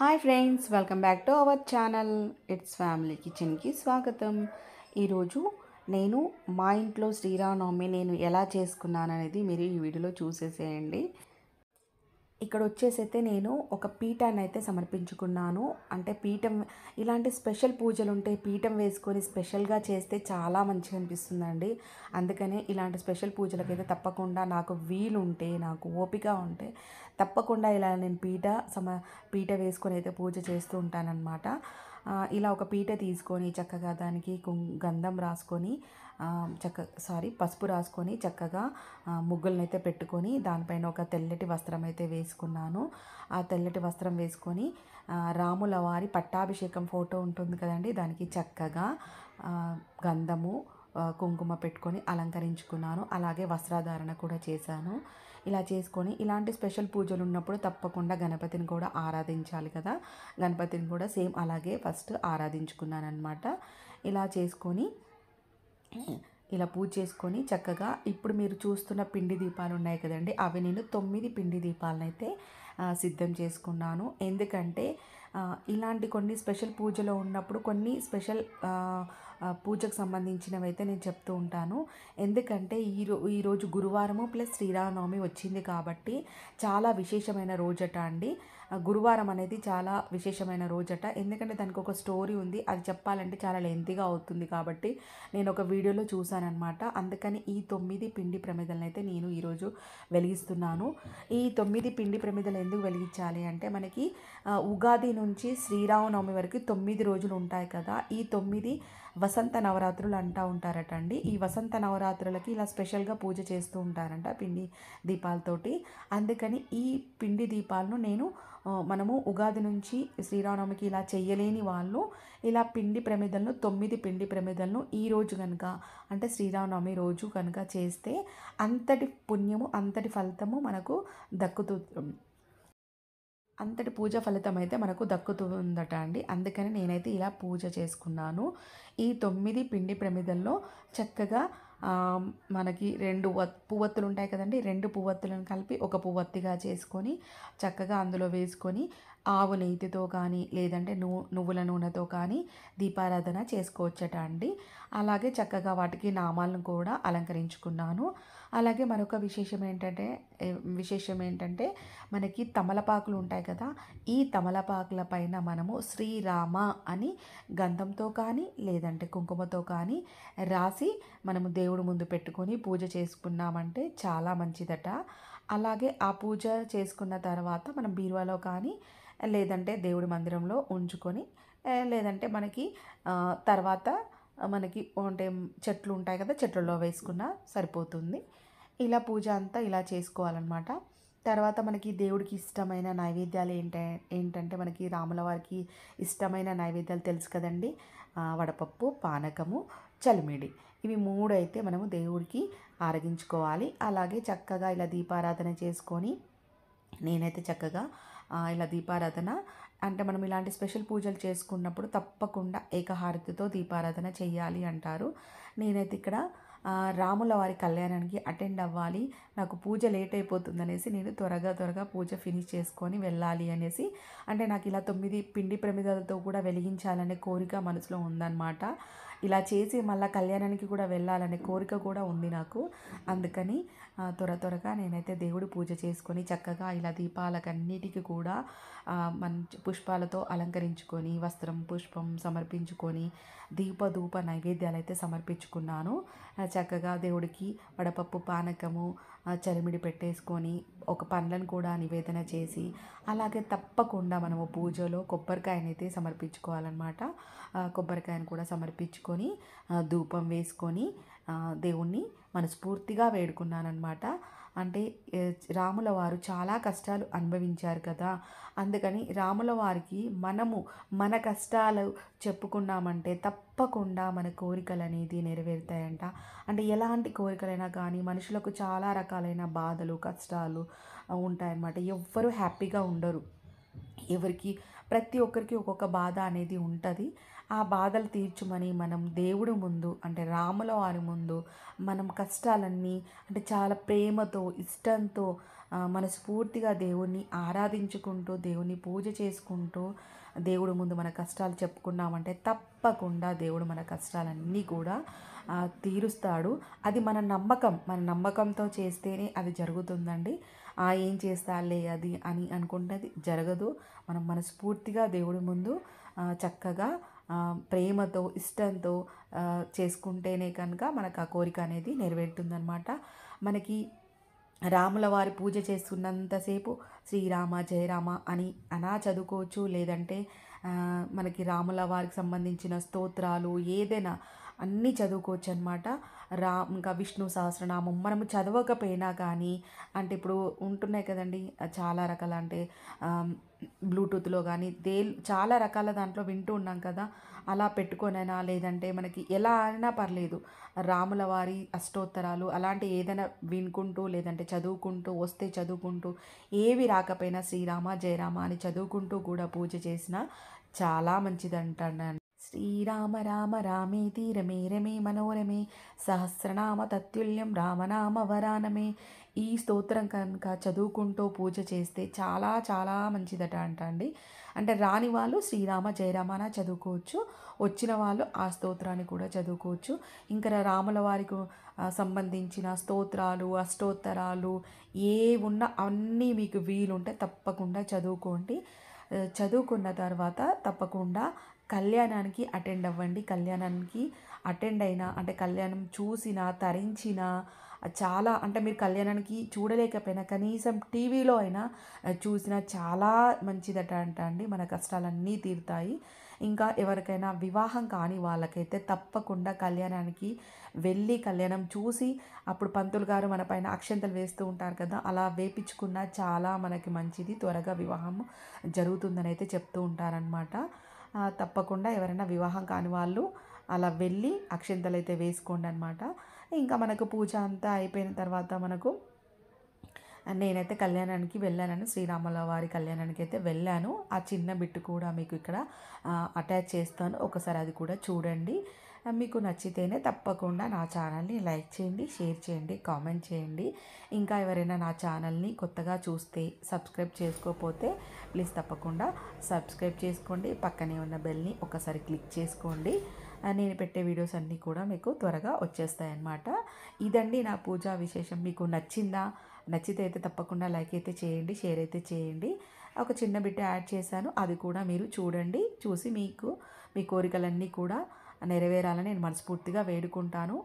hi friends welcome back to our channel it's family కిచెన్కి స్వాగతం ఈరోజు నేను మా ఇంట్లో శ్రీరామనవమి నేను ఎలా చేసుకున్నాను అనేది మీరు ఈ వీడియోలో చూసేసేయండి ఇక్కడ వచ్చేసైతే నేను ఒక పీఠాన్ని అయితే సమర్పించుకున్నాను అంటే పీఠం ఇలాంటి స్పెషల్ పూజలు ఉంటే పీఠం వేసుకొని స్పెషల్గా చేస్తే చాలా మంచిగా అనిపిస్తుందండి అందుకనే ఇలాంటి స్పెషల్ పూజలకైతే తప్పకుండా నాకు వీలుంటే నాకు ఓపిక ఉంటే తప్పకుండా ఇలా నేను పీఠ సమ పీఠ వేసుకొని అయితే పూజ చేస్తూ ఉంటానన్నమాట ఇలా ఒక పీట తీసుకొని చక్కగా దానికి గంధం రాసుకొని చక్క సారీ పసుపు రాసుకొని చక్కగా ముగ్గులనైతే పెట్టుకొని దానిపైన ఒక తెల్లటి వస్త్రం అయితే వేసుకున్నాను ఆ తెల్లటి వస్త్రం వేసుకొని రాముల వారి పట్టాభిషేకం ఫోటో ఉంటుంది కదండి దానికి చక్కగా గంధము కుంకుమ పెట్టుకొని అలంకరించుకున్నాను అలాగే వస్త్రధారణ కూడా చేశాను ఇలా చేసుకొని ఇలాంటి స్పెషల్ పూజలు ఉన్నప్పుడు తప్పకుండా గణపతిని కూడా ఆరాధించాలి కదా గణపతిని కూడా సేమ్ అలాగే ఫస్ట్ ఆరాధించుకున్నానమాట ఇలా చేసుకొని ఇలా పూజ చేసుకొని చక్కగా ఇప్పుడు మీరు చూస్తున్న పిండి దీపాలు ఉన్నాయి కదండి అవి నేను తొమ్మిది పిండి దీపాలను అయితే సిద్ధం చేసుకున్నాను ఎందుకంటే ఇలాంటి కొన్ని స్పెషల్ పూజలో ఉన్నప్పుడు కొన్ని స్పెషల్ పూజకు సంబంధించినవి అయితే నేను చెప్తూ ఉంటాను ఎందుకంటే రో ఈరోజు గురువారము ప్లస్ శ్రీరామనవమి వచ్చింది కాబట్టి చాలా విశేషమైన రోజట అండి గురువారం అనేది చాలా విశేషమైన రోజట ఎందుకంటే దానికి ఒక స్టోరీ ఉంది అది చెప్పాలంటే చాలా లెంతీగా అవుతుంది కాబట్టి నేను ఒక వీడియోలో చూశానమాట అందుకని ఈ తొమ్మిది పిండి ప్రమిదలను అయితే నేను ఈరోజు వెలిగిస్తున్నాను ఈ తొమ్మిది పిండి ప్రమిదలు ఎందుకు వెలిగించాలి అంటే మనకి ఉగాది నుంచి శ్రీరామనవమి వరకు తొమ్మిది రోజులు ఉంటాయి కదా ఈ తొమ్మిది వసంత నవరాత్రులు అంటూ ఉంటారట అండి ఈ వసంత నవరాత్రులకి ఇలా స్పెషల్గా పూజ చేస్తూ ఉంటారంట పిండి దీపాలతోటి అందుకని ఈ పిండి దీపాలను నేను మనము ఉగాది నుంచి శ్రీరామనవమికి ఇలా చేయలేని వాళ్ళు ఇలా పిండి ప్రమిదలను తొమ్మిది పిండి ప్రమిదలను రోజు కనుక అంటే శ్రీరామనవమి రోజు కనుక చేస్తే అంతటి పుణ్యము అంతటి ఫలితము మనకు దక్కుతూ అంతటి పూజ ఫలితం అయితే మనకు దక్కుతుందట అండి అందుకని నేనైతే ఇలా పూజ చేసుకున్నాను ఈ తొమ్మిది పిండి ప్రమిదల్లో చక్కగా మనకి రెండు పువ్వత్తులు ఉంటాయి కదండి రెండు పువ్వత్తులను కలిపి ఒక పువ్వత్తిగా చేసుకొని చక్కగా అందులో వేసుకొని ఆవు నెయ్యితో కానీ లేదంటే నూ నువ్వుల నూనెతో కానీ దీపారాధన చేసుకోవచ్చట అండి అలాగే చక్కగా వాటికి నామాలను కూడా అలంకరించుకున్నాను అలాగే మరొక విశేషం ఏంటంటే విశేషం ఏంటంటే మనకి తమలపాకులు ఉంటాయి కదా ఈ తమలపాకుల పైన మనము శ్రీరామ అని గంధంతో కానీ లేదంటే కుంకుమతో కానీ రాసి మనము దేవుడు ముందు పెట్టుకొని పూజ చేసుకున్నామంటే చాలా మంచిదట అలాగే ఆ పూజ చేసుకున్న తర్వాత మనం బీరువాలో కానీ లేదంటే దేవుడి మందిరంలో ఉంచుకొని లేదంటే మనకి తర్వాత మనకి అంటే చెట్లు ఉంటాయి కదా చెట్లలో వేసుకున్న సరిపోతుంది ఇలా పూజ అంతా ఇలా చేసుకోవాలన్నమాట తర్వాత మనకి దేవుడికి ఇష్టమైన నైవేద్యాలు ఏంటంటే ఏంటంటే మనకి రాముల వారికి ఇష్టమైన నైవేద్యాలు తెలుసు కదండి వడపప్పు పానకము చలిమిడి ఇవి మూడు అయితే మనము దేవుడికి ఆరగించుకోవాలి అలాగే చక్కగా ఇలా దీపారాధన చేసుకొని నేనైతే చక్కగా ఇలా దీపారాధన అంటే మనం ఇలాంటి స్పెషల్ పూజలు చేసుకున్నప్పుడు తప్పకుండా ఏకహారతితో దీపారాధన చేయాలి అంటారు నేనైతే ఇక్కడ రాముల వారి కళ్యాణానికి అటెండ్ అవ్వాలి నాకు పూజ లేట్ అయిపోతుంది అనేసి నేను త్వరగా త్వరగా పూజ ఫినిష్ చేసుకొని వెళ్ళాలి అనేసి అంటే నాకు ఇలా తొమ్మిది పిండి ప్రమిదలతో కూడా వెలిగించాలనే కోరిక మనసులో ఉందన్నమాట ఇలా చేసి మళ్ళీ కళ్యాణానికి కూడా వెళ్ళాలనే కోరిక కూడా ఉంది నాకు అందుకని త్వర త్వరగా నేనైతే దేవుడి పూజ చేసుకొని చక్కగా ఇలా దీపాలకన్నిటికీ కూడా మంచి పుష్పాలతో అలంకరించుకొని వస్త్రం పుష్పం సమర్పించుకొని దీప నైవేద్యాలు అయితే సమర్పించుకున్నాను చక్కగా దేవుడికి వడపప్పు పానకము చలిమిడి పెట్టేసుకొని ఒక పండ్లను కూడా నివేదన చేసి అలాగే తప్పకుండా మనము పూజలో కొబ్బరికాయనైతే సమర్పించుకోవాలన్నమాట కొబ్బరికాయను కూడా సమర్పించుకొని చేసుకొని ధూపం వేసుకొని దేవుణ్ణి మనస్ఫూర్తిగా వేడుకున్నానమాట అంటే రాముల వారు చాలా కష్టాలు అనుభవించారు కదా అందుకని రాముల వారికి మనము మన కష్టాలు చెప్పుకున్నామంటే తప్పకుండా మన కోరికలు అనేది నెరవేరుతాయంట అంటే ఎలాంటి కోరికలైనా కానీ మనుషులకు చాలా రకాలైన బాధలు కష్టాలు ఉంటాయన్నమాట ఎవ్వరూ హ్యాపీగా ఉండరు ఎవరికి ప్రతి ఒక్కరికి ఒక్కొక్క బాధ అనేది ఉంటుంది ఆ బాధలు తీర్చుమని మనం దేవుడు ముందు అంటే రాముల వారి ముందు మనం కష్టాలన్నీ అంటే చాలా ప్రేమతో ఇష్టంతో మనస్ఫూర్తిగా దేవుణ్ణి ఆరాధించుకుంటూ దేవుణ్ణి పూజ చేసుకుంటూ దేవుడు ముందు మన కష్టాలు చెప్పుకున్నామంటే తప్పకుండా దేవుడు మన కష్టాలన్నీ కూడా తీరుస్తాడు అది మన నమ్మకం మన నమ్మకంతో చేస్తేనే అది జరుగుతుందండి ఆ ఏం చేస్తాలే అది అని అనుకుంటే జరగదు మనం మనస్ఫూర్తిగా దేవుడి ముందు చక్కగా ప్రేమతో ఇష్టంతో చేసుకుంటేనే కనుక మనకు ఆ కోరిక అనేది నెరవేరుతుందనమాట మనకి రాముల వారి పూజ చేస్తున్నంతసేపు శ్రీరామ జయరామ అని అనా చదువుకోవచ్చు లేదంటే మనకి రాముల వారికి సంబంధించిన స్తోత్రాలు ఏదైనా అన్నీ చదువుకోవచ్చు అనమాట రా ఇంకా విష్ణు సహస్రనామం మనము చదవకపోయినా కానీ అంటే ఇప్పుడు ఉంటున్నాయి కదండి చాలా రకాల అంటే బ్లూటూత్లో కానీ దే చాలా రకాల దాంట్లో వింటూ ఉన్నాం కదా అలా పెట్టుకోనైనా లేదంటే మనకి ఎలా అయినా పర్లేదు రాముల వారి అష్టోత్తరాలు అలాంటి ఏదైనా వినుకుంటూ లేదంటే చదువుకుంటూ వస్తే చదువుకుంటూ ఏవి రాకపోయినా శ్రీరామ జయరామ అని చదువుకుంటూ కూడా పూజ చేసినా చాలా మంచిదంటాను శ్రీరామ రామ రామే తీరమే రమే మనోరమే సహస్రనామ తత్తుల్యం రామనామ వరానమే ఈ స్తోత్రం కనుక చదువుకుంటూ పూజ చేస్తే చాలా చాలా మంచిదట అంట అండి అంటే రాని వాళ్ళు శ్రీరామ జయరామాన చదువుకోవచ్చు వచ్చిన వాళ్ళు ఆ స్తోత్రాన్ని కూడా చదువుకోవచ్చు ఇంకా రాముల వారికి సంబంధించిన స్తోత్రాలు అష్టోత్తరాలు ఏ ఉన్నా అన్నీ మీకు వీలుంటే తప్పకుండా చదువుకోండి చదువుకున్న తర్వాత తప్పకుండా కళ్యాణానికి అటెండ్ అవ్వండి కళ్యాణానికి అటెండ్ అయినా అంటే కళ్యాణం చూసినా తరించిన చాలా అంటే మీరు కళ్యాణానికి చూడలేకపోయినా కనీసం టీవీలో అయినా చూసినా చాలా మంచిదట అంట అండి మన కష్టాలన్నీ తీరుతాయి ఇంకా ఎవరికైనా వివాహం కాని వాళ్ళకైతే తప్పకుండా కళ్యాణానికి వెళ్ళి కళ్యాణం చూసి అప్పుడు పంతులు గారు మన పైన అక్షంతలు వేస్తూ ఉంటారు కదా అలా వేపించుకున్న చాలా మనకి మంచిది త్వరగా వివాహం జరుగుతుందని అయితే చెప్తూ ఉంటారనమాట తప్పకుండా ఎవరైనా వివాహం కాని వాళ్ళు అలా వెళ్ళి అక్షింతలు అయితే వేసుకోండి అనమాట ఇంకా మనకు పూజ అంతా అయిపోయిన తర్వాత మనకు నేనైతే కళ్యాణానికి వెళ్ళానని శ్రీరాముల వారి కళ్యాణానికి అయితే వెళ్ళాను ఆ చిన్న బిట్టు కూడా మీకు ఇక్కడ అటాచ్ చేస్తాను ఒకసారి అది కూడా చూడండి మీకు నచ్చితేనే తప్పకుండా నా ఛానల్ని లైక్ చేయండి షేర్ చేయండి కామెంట్ చేయండి ఇంకా ఎవరైనా నా ఛానల్ని కొత్తగా చూస్తే సబ్స్క్రైబ్ చేసుకోకపోతే ప్లీజ్ తప్పకుండా సబ్స్క్రైబ్ చేసుకోండి పక్కనే ఉన్న బెల్ని ఒకసారి క్లిక్ చేసుకోండి నేను పెట్టే వీడియోస్ అన్నీ కూడా మీకు త్వరగా వచ్చేస్తాయన్నమాట ఇదండి నా పూజా విశేషం మీకు నచ్చిందా నచ్చితే అయితే తప్పకుండా లైక్ అయితే చేయండి షేర్ అయితే చేయండి ఒక చిన్న బిడ్డ యాడ్ చేశాను అది కూడా మీరు చూడండి చూసి మీకు మీ కోరికలన్నీ కూడా నెరవేరాలని నేను మనస్ఫూర్తిగా వేడుకుంటాను